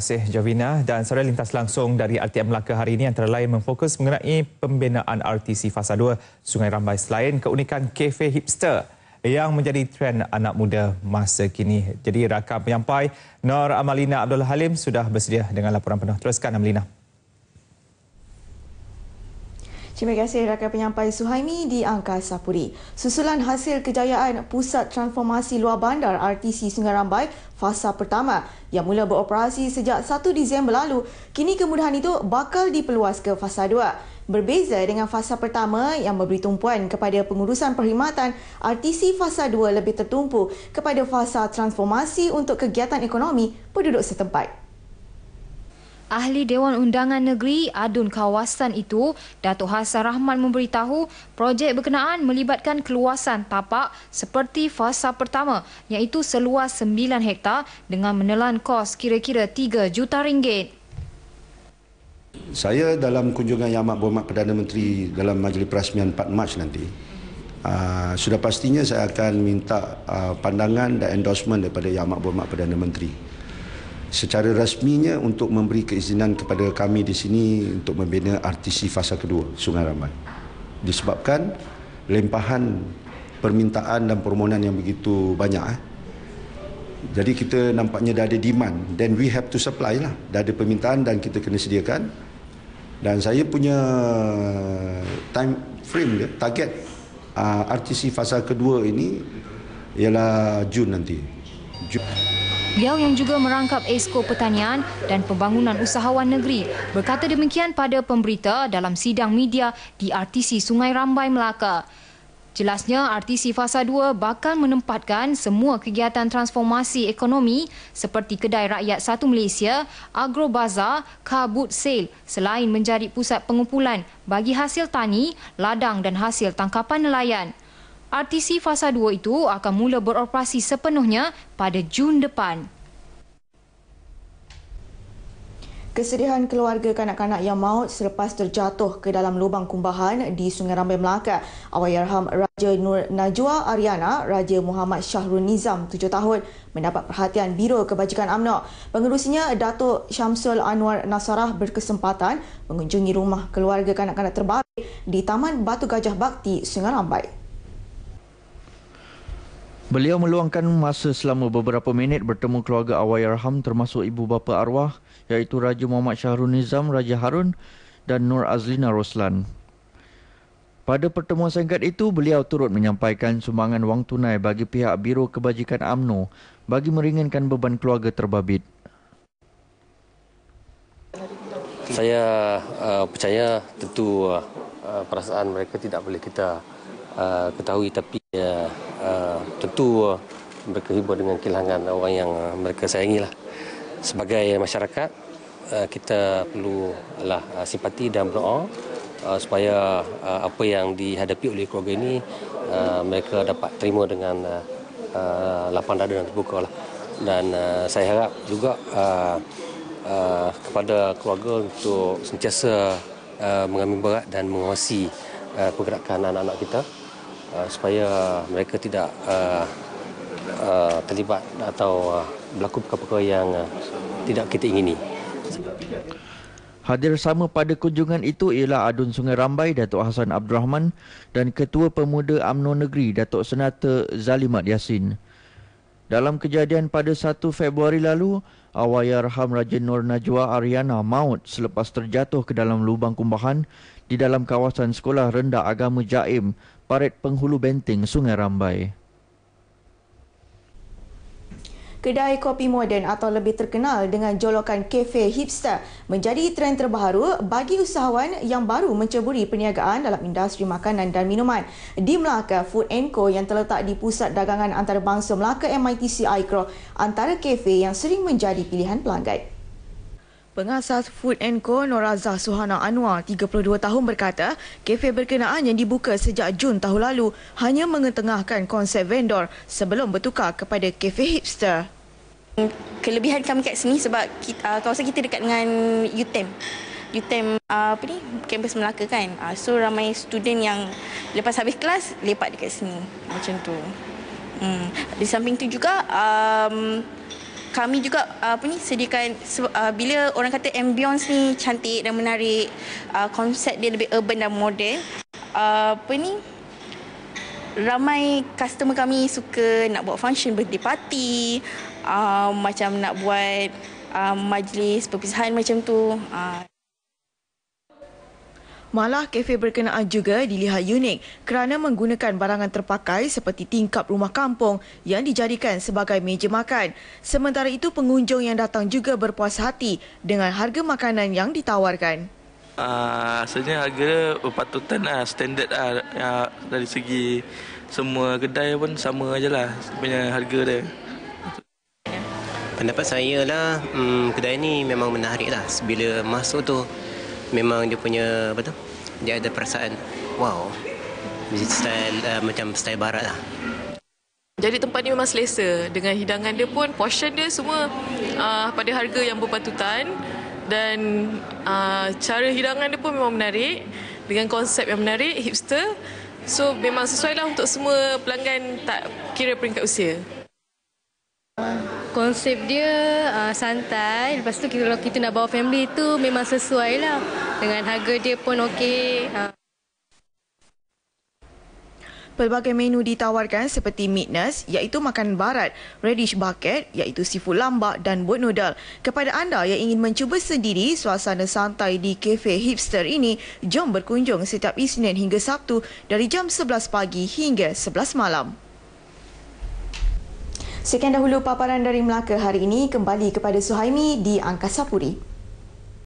kasih Jovina dan saudara lintas langsung dari RTM Melaka hari ini antara lain memfokus mengenai pembinaan RTC Fasa 2 Sungai Rambai selain keunikan kafe hipster yang menjadi tren anak muda masa kini. Jadi rakan penyampai Nor Amalina Abdul Halim sudah bersedia dengan laporan penuh. Teruskan Amalina. Terima kasih rakan penyampai Suhaimi di Angkasa Puri. Susulan hasil kejayaan Pusat Transformasi Luar Bandar RTC Sungai Rambai fasa pertama yang mula beroperasi sejak 1 Disember lalu, kini kemudahan itu bakal diperluas ke fasa 2. Berbeza dengan fasa pertama yang memberi tumpuan kepada pengurusan perkhidmatan, RTC fasa 2 lebih tertumpu kepada fasa transformasi untuk kegiatan ekonomi penduduk setempat. Ahli Dewan Undangan Negeri Adun Kawasan itu, Datuk Hassan Rahman memberitahu projek berkenaan melibatkan keluasan tapak seperti fasa pertama iaitu seluas 9 hektar dengan menelan kos kira-kira 3 juta ringgit. Saya dalam kunjungan yang amat berhormat Perdana Menteri dalam majlis perasmian 4 Mac nanti, Uh, sudah pastinya saya akan minta uh, pandangan dan endorsement daripada Yang Amat Berhormat Perdana Menteri secara rasminya untuk memberi keizinan kepada kami di sini untuk membina RTC fasa kedua Sungai Rahmat. Disebabkan lempahan permintaan dan permohonan yang begitu banyak. Eh. Jadi kita nampaknya dah ada demand then we have to supply lah. Dah ada permintaan dan kita kena sediakan. Dan saya punya time frame dia, target uh, ah, RTC fasa kedua ini ialah Jun nanti. Jun. Beliau yang juga merangkap Esko Pertanian dan Pembangunan Usahawan Negeri berkata demikian pada pemberita dalam sidang media di RTC Sungai Rambai Melaka. Jelasnya RTC Fasa 2 bakal menempatkan semua kegiatan transformasi ekonomi seperti Kedai Rakyat Satu Malaysia, Agro Bazar, Car Boot Sale selain menjadi pusat pengumpulan bagi hasil tani, ladang dan hasil tangkapan nelayan. RTC fasa 2 itu akan mula beroperasi sepenuhnya pada Jun depan. Kesedihan keluarga kanak-kanak yang maut selepas terjatuh ke dalam lubang kumbahan di Sungai Rambai Melaka. Awayarham Raja Nur Najwa Ariana, Raja Muhammad Syahrul Nizam, 7 tahun, mendapat perhatian Biro Kebajikan UMNO. Pengurusnya, Datuk Syamsul Anwar Nasarah berkesempatan mengunjungi rumah keluarga kanak-kanak terbaik di Taman Batu Gajah Bakti, Sungai Rambai. Beliau meluangkan masa selama beberapa minit bertemu keluarga Awayarham termasuk ibu bapa arwah iaitu Raja Muhammad Syahrul Nizam, Raja Harun dan Nur Azlina Roslan. Pada pertemuan singkat itu, beliau turut menyampaikan sumbangan wang tunai bagi pihak Biro Kebajikan AMNO bagi meringankan beban keluarga terbabit. Saya uh, percaya tentu uh, perasaan mereka tidak boleh kita Uh, ketahui tapi uh, uh, tentu uh, mereka hibur dengan kehilangan orang yang uh, mereka lah. Sebagai masyarakat uh, kita perlulah uh, simpati dan berdoa uh, supaya uh, apa yang dihadapi oleh keluarga ini uh, mereka dapat terima dengan uh, uh, lapang dada dan terbuka. Lah. Dan uh, saya harap juga uh, uh, kepada keluarga untuk sentiasa uh, mengambil berat dan mengawasi uh, pergerakan anak-anak kita. Uh, supaya mereka tidak uh, uh, terlibat atau uh, berlaku perkara-perkara yang uh, tidak kita ingini. Hadir sama pada kunjungan itu ialah Adun Sungai Rambai Datuk Hasan Abdul Rahman dan Ketua Pemuda UMNO Negeri Datuk Senata Zalimat Yassin. Dalam kejadian pada 1 Februari lalu, Awayarham Raja Nur Najwa Aryana maut selepas terjatuh ke dalam lubang kumbahan di dalam kawasan sekolah rendah agama Jaim, Parit Penghulu Benting, Sungai Rambai. Kedai kopi moden atau lebih terkenal dengan jolokan kafe hipster menjadi trend terbaru bagi usahawan yang baru menceburi perniagaan dalam industri makanan dan minuman. Di Melaka, Food Co yang terletak di Pusat Dagangan Antarabangsa Melaka MITC ICRO antara kafe yang sering menjadi pilihan pelanggan. Pengasas Food Co Norazah Suhana Anwar, 32 tahun berkata, kafe berkenaan yang dibuka sejak Jun tahun lalu hanya mengetengahkan konsep vendor sebelum bertukar kepada kafe hipster kelebihan kami kat sini sebab kita, uh, kawasan kita dekat dengan UTEM. UTEM uh, ah, apa ni? Kampus Melaka kan. Uh, so ramai student yang lepas habis kelas lepak dekat sini. Macam tu. Hmm. Di samping tu juga um, kami juga ah, apa ni sediakan bila orang kata ambience ni cantik dan menarik, konsep dia lebih urban dan moden. apa ni? Ramai customer kami suka nak buat function birthday party, um, macam nak buat um, majlis perpisahan macam tu. Uh. Malah kafe berkenaan juga dilihat unik kerana menggunakan barangan terpakai seperti tingkap rumah kampung yang dijadikan sebagai meja makan. Sementara itu pengunjung yang datang juga berpuas hati dengan harga makanan yang ditawarkan. Uh, ah, asalnya harga berpatutan lah, standard lah uh, dari segi semua kedai pun sama aje lah punya harga dia pendapat saya lah hmm, kedai ni memang menarik lah bila masuk tu memang dia punya apa tu dia ada perasaan wow style uh, macam style barat lah jadi tempat ni memang selesa dengan hidangan dia pun portion dia semua uh, pada harga yang berpatutan dan uh, cara hidangan dia pun memang menarik dengan konsep yang menarik hipster so memang sesuai lah untuk semua pelanggan tak kira peringkat usia ah, konsep dia uh, santai lepas tu kalau kita nak bawa family tu memang sesuai lah dengan harga dia pun okey uh. Pelbagai menu ditawarkan seperti meatness iaitu makan barat, radish bucket iaitu seafood lambak dan boat noodle. Kepada anda yang ingin mencuba sendiri suasana santai di kafe hipster ini, jom berkunjung setiap Isnin hingga Sabtu dari jam 11 pagi hingga 11 malam. Sekian dahulu paparan dari Melaka hari ini kembali kepada Suhaimi di Angkasa Puri.